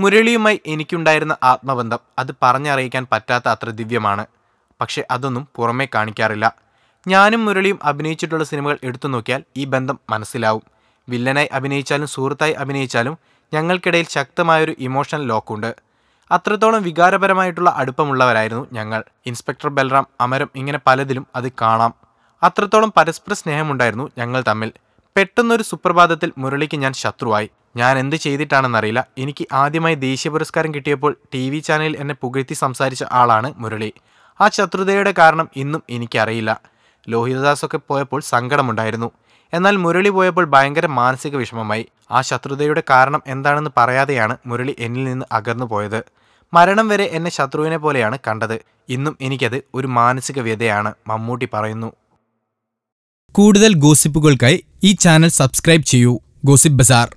മുരളിയുമായി എനിക്കുണ്ടായിരുന്ന ആത്മബന്ധം അത് പറഞ്ഞറിയിക്കാൻ പറ്റാത്ത അത്ര ദിവ്യമാണ് പക്ഷെ അതൊന്നും പുറമേ കാണിക്കാറില്ല ഞാനും മുരളിയും അഭിനയിച്ചിട്ടുള്ള സിനിമകൾ എടുത്തു നോക്കിയാൽ ഈ ബന്ധം മനസ്സിലാവും വില്ലനായി അഭിനയിച്ചാലും സുഹൃത്തായി അഭിനയിച്ചാലും ഞങ്ങൾക്കിടയിൽ ശക്തമായൊരു ഇമോഷണൽ ലോക്കുണ്ട് അത്രത്തോളം വികാരപരമായിട്ടുള്ള അടുപ്പമുള്ളവരായിരുന്നു ഞങ്ങൾ ഇൻസ്പെക്ടർ ബൽറാം അമരം ഇങ്ങനെ പലതിലും അത് കാണാം അത്രത്തോളം പരസ്പര സ്നേഹമുണ്ടായിരുന്നു ഞങ്ങൾ തമ്മിൽ പെട്ടെന്നൊരു സുപ്രഭാതത്തിൽ മുരളിക്ക് ഞാൻ ശത്രുവായി ഞാൻ എന്ത് ചെയ്തിട്ടാണെന്നറിയില്ല എനിക്ക് ആദ്യമായി ദേശീയ പുരസ്കാരം കിട്ടിയപ്പോൾ ടി വി ചാനലിൽ എന്നെ പുകഴ്ത്തി സംസാരിച്ച ആളാണ് മുരളി ആ ശത്രുതയുടെ കാരണം ഇന്നും എനിക്കറിയില്ല ലോഹിതദാസൊക്കെ പോയപ്പോൾ സങ്കടമുണ്ടായിരുന്നു എന്നാൽ മുരളി പോയപ്പോൾ ഭയങ്കര മാനസിക വിഷമമായി ആ ശത്രുതയുടെ കാരണം എന്താണെന്ന് പറയാതെയാണ് മുരളി എന്നിൽ നിന്ന് അകന്നു പോയത് മരണം വരെ എന്നെ ശത്രുവിനെ പോലെയാണ് കണ്ടത് ഇന്നും എനിക്കത് ഒരു മാനസിക വ്യതയാണ് മമ്മൂട്ടി പറയുന്നു കൂടുതൽ ഗോസിപ്പുകൾക്കായി ഈ ചാനൽ സബ്സ്ക്രൈബ് ചെയ്യൂ ഗോസിപ്പ് ബസാർ